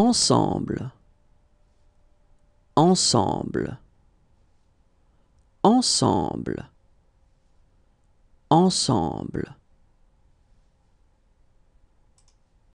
ensemble, ensemble, ensemble, ensemble.